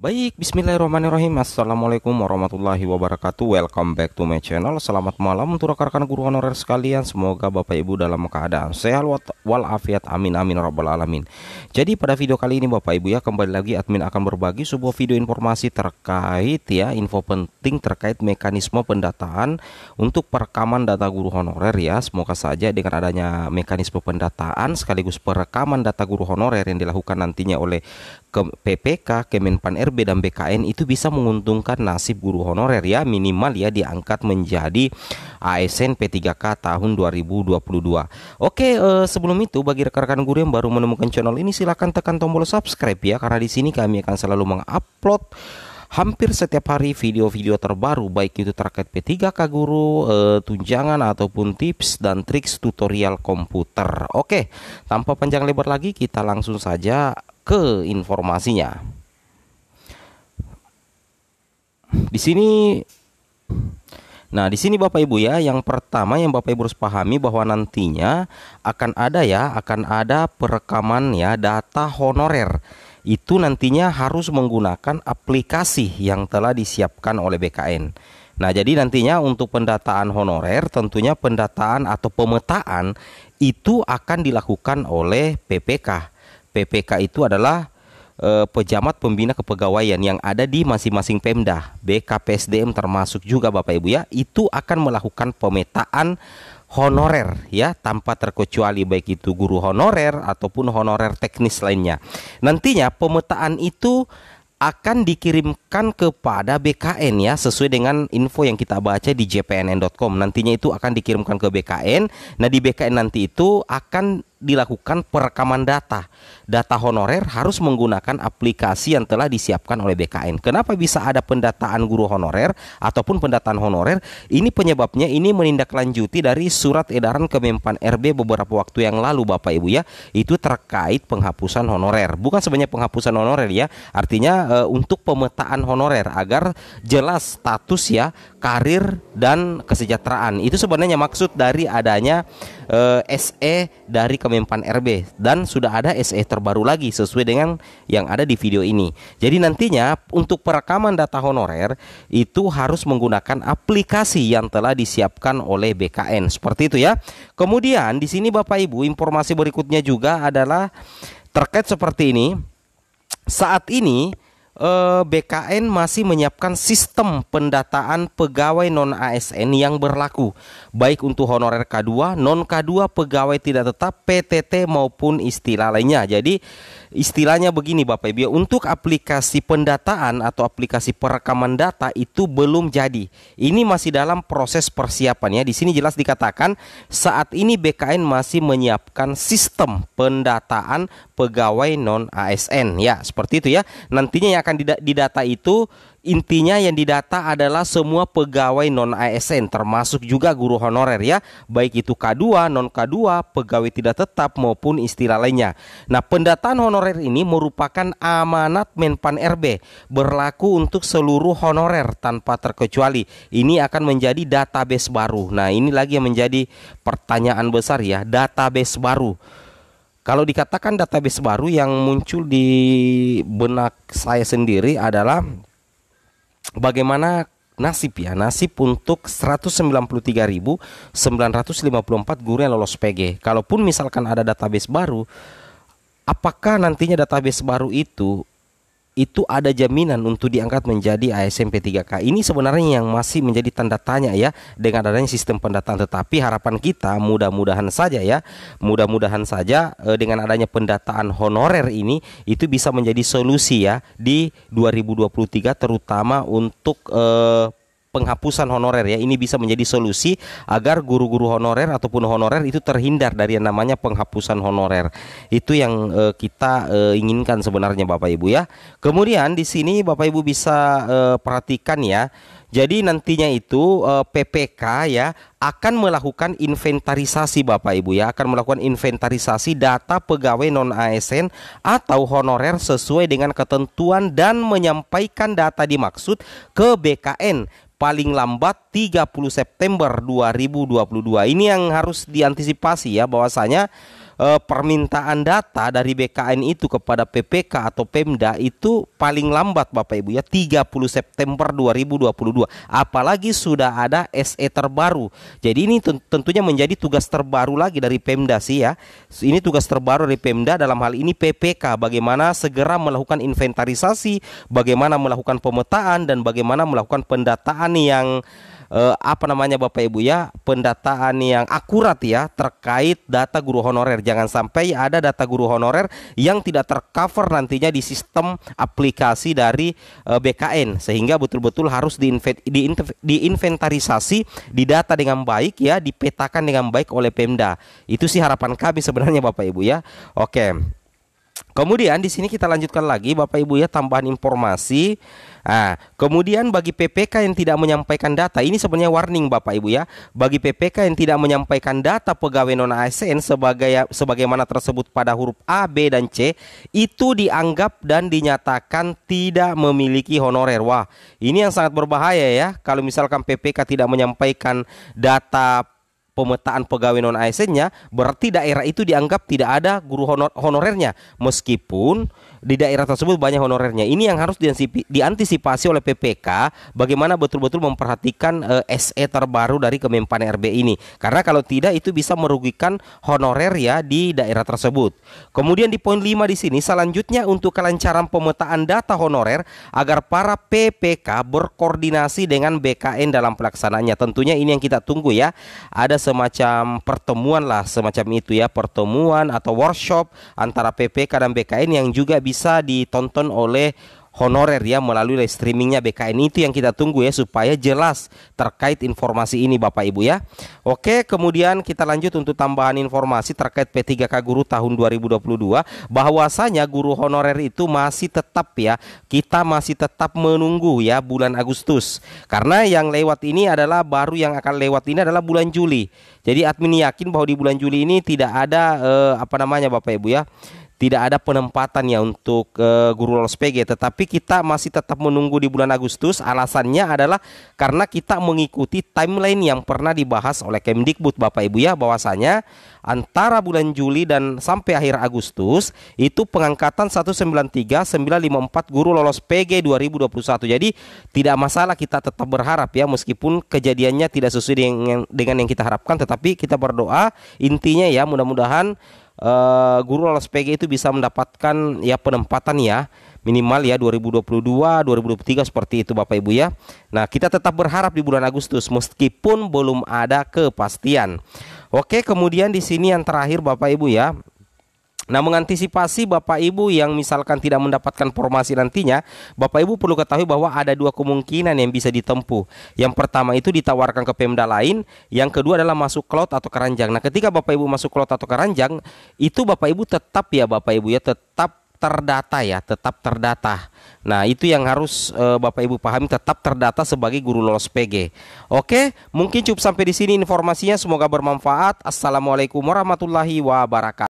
Baik, bismillahirrahmanirrahim Assalamualaikum warahmatullahi wabarakatuh Welcome back to my channel Selamat malam untuk rekan-rekan guru honorer sekalian Semoga Bapak Ibu dalam keadaan sehat walafiat Amin amin ya rabbal alamin Jadi pada video kali ini Bapak Ibu ya Kembali lagi admin akan berbagi sebuah video informasi terkait ya Info penting terkait mekanisme pendataan Untuk perekaman data guru honorer ya Semoga saja dengan adanya mekanisme pendataan Sekaligus perekaman data guru honorer yang dilakukan nantinya oleh ke PPK, Kemenpan RB dan BKN itu bisa menguntungkan nasib guru honorer ya minimal ya diangkat menjadi ASN P3K tahun 2022. Oke, eh, sebelum itu bagi rekan-rekan guru yang baru menemukan channel ini silahkan tekan tombol subscribe ya karena di sini kami akan selalu mengupload hampir setiap hari video-video terbaru baik itu terkait P3K guru, e, tunjangan ataupun tips dan triks tutorial komputer. Oke, tanpa panjang lebar lagi kita langsung saja ke informasinya. Di sini Nah, di sini Bapak Ibu ya, yang pertama yang Bapak Ibu harus pahami bahwa nantinya akan ada ya, akan ada perekaman ya data honorer. Itu nantinya harus menggunakan aplikasi yang telah disiapkan oleh BKN. Nah, jadi nantinya untuk pendataan honorer tentunya pendataan atau pemetaan itu akan dilakukan oleh PPK. PPK itu adalah pejamat eh, pejamat pembina kepegawaian yang ada di masing-masing Pemda, BKPSDM termasuk juga Bapak Ibu ya, itu akan melakukan pemetaan honorer ya tanpa terkecuali baik itu guru honorer ataupun honorer teknis lainnya. Nantinya pemetaan itu akan dikirimkan kepada BKN ya sesuai dengan info yang kita baca di jpnn.com nantinya itu akan dikirimkan ke BKN nah di BKN nanti itu akan dilakukan perekaman data. Data honorer harus menggunakan aplikasi yang telah disiapkan oleh BKN. Kenapa bisa ada pendataan guru honorer ataupun pendataan honorer? Ini penyebabnya ini menindaklanjuti dari surat edaran Kemenpan RB beberapa waktu yang lalu Bapak Ibu ya. Itu terkait penghapusan honorer. Bukan sebenarnya penghapusan honorer ya, artinya e, untuk pemetaan honorer agar jelas status ya karir dan kesejahteraan. Itu sebenarnya maksud dari adanya eh, SE dari Kemenpan RB dan sudah ada SE terbaru lagi sesuai dengan yang ada di video ini. Jadi nantinya untuk perekaman data honorer itu harus menggunakan aplikasi yang telah disiapkan oleh BKN. Seperti itu ya. Kemudian di sini Bapak Ibu informasi berikutnya juga adalah terkait seperti ini. Saat ini Eh, BKN masih menyiapkan sistem pendataan pegawai non ASN yang berlaku baik untuk honorer K2, non K2, pegawai tidak tetap, PTT maupun istilah lainnya. Jadi istilahnya begini Bapak Ibu, untuk aplikasi pendataan atau aplikasi perekaman data itu belum jadi. Ini masih dalam proses persiapannya. Di sini jelas dikatakan saat ini BKN masih menyiapkan sistem pendataan pegawai non ASN. Ya, seperti itu ya. Nantinya yang akan akan didata itu intinya yang didata adalah semua pegawai non ASN termasuk juga guru honorer ya, baik itu K2, non K2, pegawai tidak tetap maupun istilah lainnya. Nah, pendataan honorer ini merupakan amanat Menpan RB, berlaku untuk seluruh honorer tanpa terkecuali. Ini akan menjadi database baru. Nah, ini lagi yang menjadi pertanyaan besar ya, database baru kalau dikatakan database baru yang muncul di benak saya sendiri adalah bagaimana nasib ya nasib untuk 193.954 guru yang lolos PG. Kalaupun misalkan ada database baru, apakah nantinya database baru itu itu ada jaminan untuk diangkat menjadi ASN P3K. Ini sebenarnya yang masih menjadi tanda tanya ya dengan adanya sistem pendataan tetapi harapan kita mudah-mudahan saja ya, mudah-mudahan saja eh, dengan adanya pendataan honorer ini itu bisa menjadi solusi ya di 2023 terutama untuk eh, penghapusan honorer ya ini bisa menjadi solusi agar guru-guru honorer ataupun honorer itu terhindar dari yang namanya penghapusan honorer itu yang e, kita e, inginkan sebenarnya Bapak Ibu ya kemudian di sini Bapak Ibu bisa e, perhatikan ya jadi nantinya itu e, PPK ya akan melakukan inventarisasi Bapak Ibu ya akan melakukan inventarisasi data pegawai non ASN atau honorer sesuai dengan ketentuan dan menyampaikan data dimaksud ke BKN paling lambat 30 September 2022. Ini yang harus diantisipasi ya bahwasanya eh, permintaan data dari BKN itu kepada PPK atau Pemda itu paling lambat Bapak Ibu ya 30 September 2022. Apalagi sudah ada SE terbaru. Jadi ini tentunya menjadi tugas terbaru lagi dari Pemda sih ya. Ini tugas terbaru dari Pemda dalam hal ini PPK bagaimana segera melakukan inventarisasi, bagaimana melakukan pemetaan dan bagaimana melakukan pendataan yang Uh, apa namanya Bapak Ibu ya, pendataan yang akurat ya terkait data guru honorer. Jangan sampai ada data guru honorer yang tidak tercover nantinya di sistem aplikasi dari eh, BKN sehingga betul-betul harus diinventarisasi di data dengan baik ya, dipetakan dengan baik oleh Pemda. Itu sih harapan kami sebenarnya Bapak Ibu ya. Oke. Kemudian di sini kita lanjutkan lagi Bapak Ibu ya tambahan informasi. Nah, kemudian bagi PPK yang tidak menyampaikan data, ini sebenarnya warning Bapak Ibu ya. Bagi PPK yang tidak menyampaikan data pegawai non ASN sebagai sebagaimana tersebut pada huruf A, B dan C, itu dianggap dan dinyatakan tidak memiliki honorer. Wah, ini yang sangat berbahaya ya. Kalau misalkan PPK tidak menyampaikan data pemetaan pegawai non ASN-nya, berarti daerah itu dianggap tidak ada guru honor honorernya meskipun di daerah tersebut banyak honorernya. Ini yang harus diantisipasi oleh PPK bagaimana betul-betul memperhatikan eh, SE terbaru dari Kemenpan RB ini. Karena kalau tidak itu bisa merugikan honorer ya di daerah tersebut. Kemudian di poin 5 di sini selanjutnya untuk kelancaran pemetaan data honorer agar para PPK berkoordinasi dengan BKN dalam pelaksanaannya. Tentunya ini yang kita tunggu ya. Ada semacam pertemuan lah semacam itu ya pertemuan atau workshop antara PPK dan BKN yang juga bisa ditonton oleh honorer ya melalui live streamingnya BKN itu yang kita tunggu ya supaya jelas terkait informasi ini Bapak Ibu ya. Oke, kemudian kita lanjut untuk tambahan informasi terkait P3K guru tahun 2022 bahwasanya guru honorer itu masih tetap ya kita masih tetap menunggu ya bulan Agustus. Karena yang lewat ini adalah baru yang akan lewat ini adalah bulan Juli. Jadi admin yakin bahwa di bulan Juli ini tidak ada eh, apa namanya Bapak Ibu ya tidak ada penempatan ya untuk uh, guru lolos PG tetapi kita masih tetap menunggu di bulan Agustus alasannya adalah karena kita mengikuti timeline yang pernah dibahas oleh Kemdikbud Bapak Ibu ya bahwasanya antara bulan Juli dan sampai akhir Agustus itu pengangkatan 193 954 guru lolos PG 2021 jadi tidak masalah kita tetap berharap ya meskipun kejadiannya tidak sesuai dengan, dengan yang kita harapkan tetapi kita berdoa intinya ya mudah-mudahan Eh, guru lolos PG itu bisa mendapatkan ya penempatan ya minimal ya 2022 2023 seperti itu Bapak Ibu ya. Nah, kita tetap berharap di bulan Agustus meskipun belum ada kepastian. Oke, kemudian di sini yang terakhir Bapak Ibu ya. Nah, mengantisipasi Bapak Ibu yang misalkan tidak mendapatkan formasi nantinya, Bapak Ibu perlu ketahui bahwa ada dua kemungkinan yang bisa ditempuh. Yang pertama itu ditawarkan ke Pemda lain, yang kedua adalah masuk klot atau keranjang. Nah, ketika Bapak Ibu masuk klot atau keranjang, itu Bapak Ibu tetap ya Bapak Ibu ya tetap terdata ya, tetap terdata. Nah, itu yang harus e, Bapak Ibu pahami tetap terdata sebagai guru lolos PG. Oke, mungkin cukup sampai di sini informasinya semoga bermanfaat. Assalamualaikum warahmatullahi wabarakatuh.